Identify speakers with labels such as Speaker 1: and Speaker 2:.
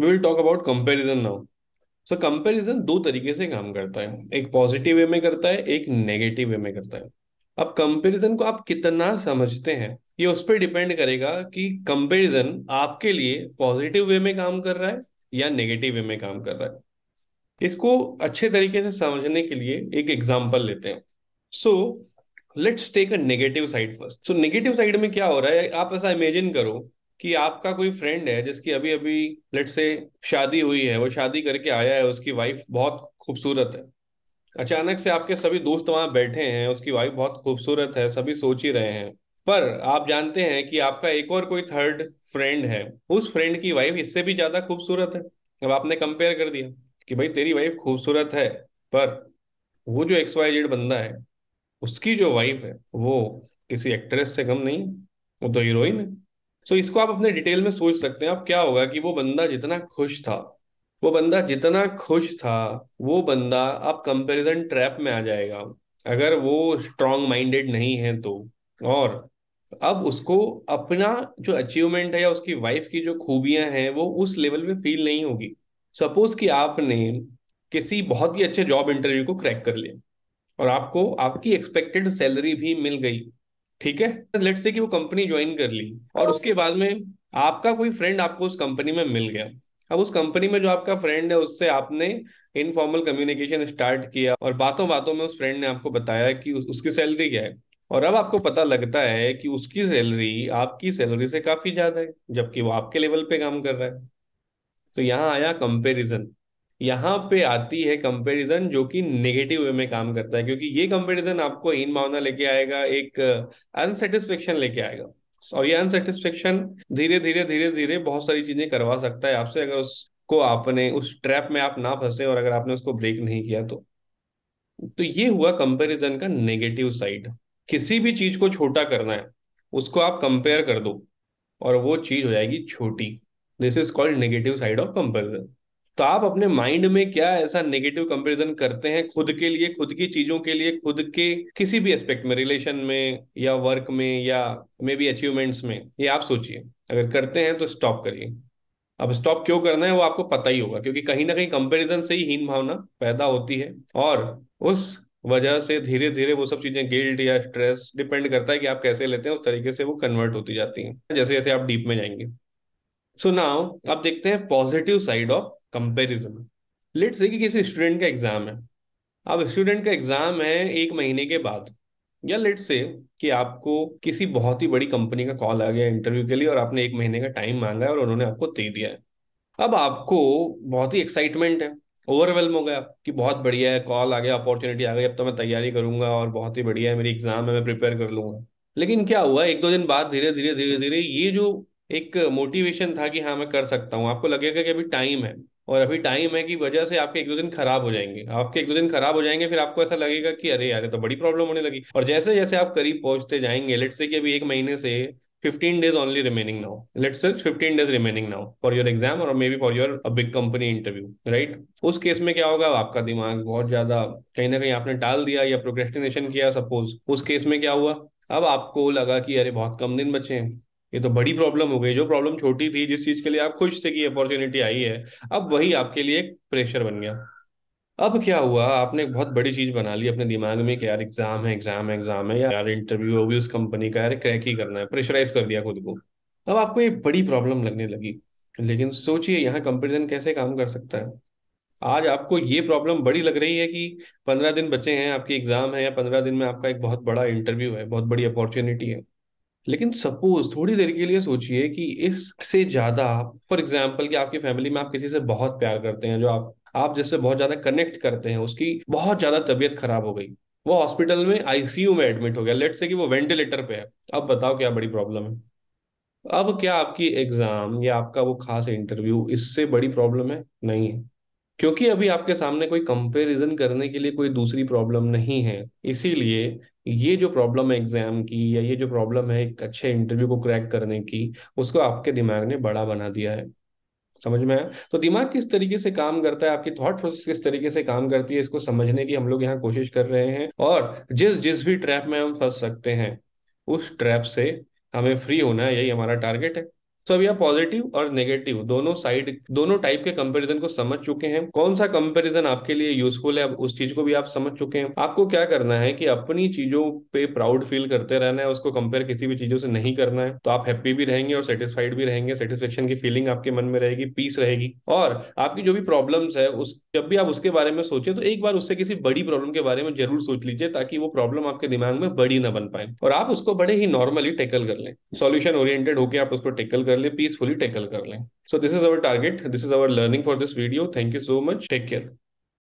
Speaker 1: We will talk about comparison now so comparison दो तरीके से काम करता है एक पॉजिटिव वे में करता है एक नेगेटिव वे में करता है अब कंपेरिजन को आप कितना समझते हैं ये उस पर डिपेंड करेगा कि कंपेरिजन आपके लिए पॉजिटिव वे में काम कर रहा है या नेगेटिव वे में काम कर रहा है इसको अच्छे तरीके से समझने के लिए एक एग्जाम्पल लेते हैं so let's take a negative side first so negative side में क्या हो रहा है आप ऐसा इमेजिन करो कि आपका कोई फ्रेंड है जिसकी अभी अभी लेट से शादी हुई है वो शादी करके आया है उसकी वाइफ बहुत खूबसूरत है अचानक से आपके सभी दोस्त वहां बैठे हैं उसकी वाइफ बहुत खूबसूरत है सभी सोच ही रहे हैं पर आप जानते हैं कि आपका एक और कोई थर्ड फ्रेंड है उस फ्रेंड की वाइफ इससे भी ज्यादा खूबसूरत है अब आपने कंपेयर कर दिया कि भाई तेरी वाइफ खूबसूरत है पर वो जो एक्स वाई जेड बंदा है उसकी जो वाइफ है वो किसी एक्ट्रेस से कम नहीं वो तो हीरोइन है सो इसको आप अपने डिटेल में सोच सकते हैं अब क्या होगा कि वो बंदा जितना खुश था वो बंदा जितना खुश था वो बंदा अब कंपेरिजन ट्रैप में आ जाएगा अगर वो स्ट्रांग माइंडेड नहीं है तो और अब उसको अपना जो अचीवमेंट है या उसकी वाइफ की जो खूबियां हैं वो उस लेवल पे फील नहीं होगी सपोज कि आपने किसी बहुत ही अच्छे जॉब इंटरव्यू को क्रैक कर लिया और आपको आपकी एक्सपेक्टेड सैलरी भी मिल गई ठीक है लेट से कि वो कंपनी ज्वाइन कर ली और हाँ। उसके बाद में आपका कोई फ्रेंड आपको उस कंपनी में मिल गया अब उस कंपनी में जो आपका फ्रेंड है उससे आपने इनफॉर्मल कम्युनिकेशन स्टार्ट किया और बातों बातों में उस फ्रेंड ने आपको बताया कि उस, उसकी सैलरी क्या है और अब आपको पता लगता है कि उसकी सैलरी आपकी सैलरी से काफी ज्यादा है जबकि वो आपके लेवल पे काम कर रहा है तो यहाँ आया कंपेरिजन यहाँ पे आती है कंपैरिजन जो कि नेगेटिव वे में काम करता है क्योंकि ये कंपैरिजन आपको हीन भावना लेके आएगा एक अनसेटिस्फेक्शन uh, लेके आएगा और ये अनसेटिस्फेक्शन धीरे धीरे धीरे धीरे बहुत सारी चीजें करवा सकता है आपसे अगर उसको आपने उस ट्रैप में आप ना फंसे और अगर आपने उसको ब्रेक नहीं किया तो तो ये हुआ कंपैरिजन का नेगेटिव साइड किसी भी चीज को छोटा करना है उसको आप कंपेयर कर दो और वो चीज हो जाएगी छोटी this is called negative side of comparison तो आप अपने माइंड में क्या ऐसा नेगेटिव कंपैरिजन करते हैं खुद के लिए खुद की चीजों के लिए खुद के किसी भी एस्पेक्ट में रिलेशन में या वर्क में या मे बी अचीवमेंट्स में ये आप सोचिए अगर करते हैं तो स्टॉप करिए अब स्टॉप क्यों करना है वो आपको पता ही होगा क्योंकि कहीं ना कहीं कंपैरिजन से ही हीन भावना पैदा होती है और उस वजह से धीरे धीरे वो सब चीजें गिल्ट या स्ट्रेस डिपेंड करता है कि आप कैसे लेते हैं उस तरीके से वो कन्वर्ट होती जाती हैं जैसे जैसे आप डीप में जाएंगे सो so नाउ आप देखते हैं positive side of comparison let say कि किसी स्टूडेंट का एग्जाम है अब स्टूडेंट का एग्जाम है एक महीने के बाद या लेट से कि आपको किसी बहुत ही बड़ी कंपनी का कॉल आ गया इंटरव्यू के लिए और आपने एक महीने का टाइम मांगा है और उन्होंने आपको दे दिया है अब आपको बहुत ही एक्साइटमेंट है ओवरवेलम हो गया कि बहुत बढ़िया है कॉल आ गया अपॉर्चुनिटी आ गई अब तो मैं तैयारी करूंगा और बहुत ही बढ़िया है मेरी एग्जाम है मैं प्रिपेयर कर लूंगा लेकिन क्या हुआ एक दो दिन बाद धीरे धीरे धीरे धीरे ये जो एक मोटिवेशन था कि हाँ मैं कर सकता हूँ आपको लगेगा कि अभी टाइम है और अभी टाइम है कि वजह से आपके एक दो दिन खराब हो जाएंगे आपके एक दो दिन खराब हो जाएंगे फिर आपको ऐसा लगेगा कि अरे यार तो बड़ी प्रॉब्लम होने लगी और जैसे जैसे आप करीब पहुंचते जाएंगे लेट से कि अभी एक महीने से fifteen days only remaining now let say fifteen days remaining now for your exam और may be for your big company interview right उस केस में क्या होगा आपका दिमाग बहुत ज्यादा कहीं ना कहीं आपने टाल दिया या प्रोग्रेस्टिनेशन किया सपोज उस केस में क्या हुआ अब आपको लगा कि अरे बहुत कम दिन बचे हैं ये तो बड़ी प्रॉब्लम हो गई जो प्रॉब्लम छोटी थी जिस चीज के लिए आप खुश थे कि अपॉर्चुनिटी आई है अब वही आपके लिए एक प्रेशर बन गया अब क्या हुआ आपने एक बहुत बड़ी चीज बना ली अपने दिमाग में कि यार एग्जाम है एग्जाम है एग्जाम है यार इंटरव्यू होगी उस कंपनी का यार क्रैक ही करना है प्रेशराइज कर दिया खुद को अब आपको ये बड़ी प्रॉब्लम लगने लगी लेकिन सोचिए यहाँ कंपेरिजन कैसे काम कर सकता है आज आपको ये प्रॉब्लम बड़ी लग रही है कि पंद्रह दिन बचे हैं आपकी एग्जाम है या पंद्रह दिन में आपका एक बहुत बड़ा इंटरव्यू है बहुत बड़ी अपॉर्चुनिटी है लेकिन सपोज थोड़ी देर के लिए सोचिए कि इससे ज्यादा फॉर एग्जाम्पल कि आपकी फैमिली में आप किसी से बहुत प्यार करते हैं जो आप आप जिससे बहुत ज्यादा कनेक्ट करते हैं उसकी बहुत ज्यादा तबियत खराब हो गई वो हॉस्पिटल में आईसीयू में एडमिट हो गया लेट से कि वो वेंटिलेटर पे है अब बताओ क्या बड़ी प्रॉब्लम है अब क्या आपकी एग्जाम या आपका वो खास इंटरव्यू इससे बड़ी प्रॉब्लम है नहीं है क्योंकि अभी आपके सामने कोई कंपैरिजन करने के लिए कोई दूसरी प्रॉब्लम नहीं है इसीलिए ये जो प्रॉब्लम है एग्जाम की या ये जो प्रॉब्लम है एक अच्छे इंटरव्यू को क्रैक करने की उसको आपके दिमाग ने बड़ा बना दिया है समझ में आया तो दिमाग किस तरीके से काम करता है आपकी थॉट प्रोसेस किस तरीके से काम करती है इसको समझने की हम लोग यहाँ कोशिश कर रहे हैं और जिस जिस भी ट्रैप में हम फंस सकते हैं उस ट्रैप से हमें फ्री होना है यही हमारा टारगेट है सो अभी आप पॉजिटिव और नेगेटिव दोनों साइड दोनों टाइप के कंपैरिजन को समझ चुके हैं कौन सा कंपैरिजन आपके लिए यूजफुल है उस चीज को भी आप समझ चुके हैं आपको क्या करना है कि अपनी चीजों पे प्राउड फील करते रहना है उसको कंपेयर किसी भी चीजों से नहीं करना है तो आप हैप्पी भी रहेंगे और सेटिस्फाइड भी रहेंगे सेटिस्फेक्शन की फीलिंग आपके मन में रहेगी पीस रहेगी और आपकी जो भी प्रॉब्लम्स है उस जब भी आप उसके बारे में सोचे तो एक बार उससे किसी बड़ी प्रॉब्लम के बारे में जरूर सोच लीजिए ताकि वो प्रॉब्लम आपके दिमाग में बड़ी ना बन पाए और आप उसको बड़े ही नॉर्मली टेकल कर लें सोल्यूशन ओरिएंटेड होकर आप उसको टेकल कर पहले पीसफुली टैकल कर लें so this is our target this is our learning for this video thank you so much take care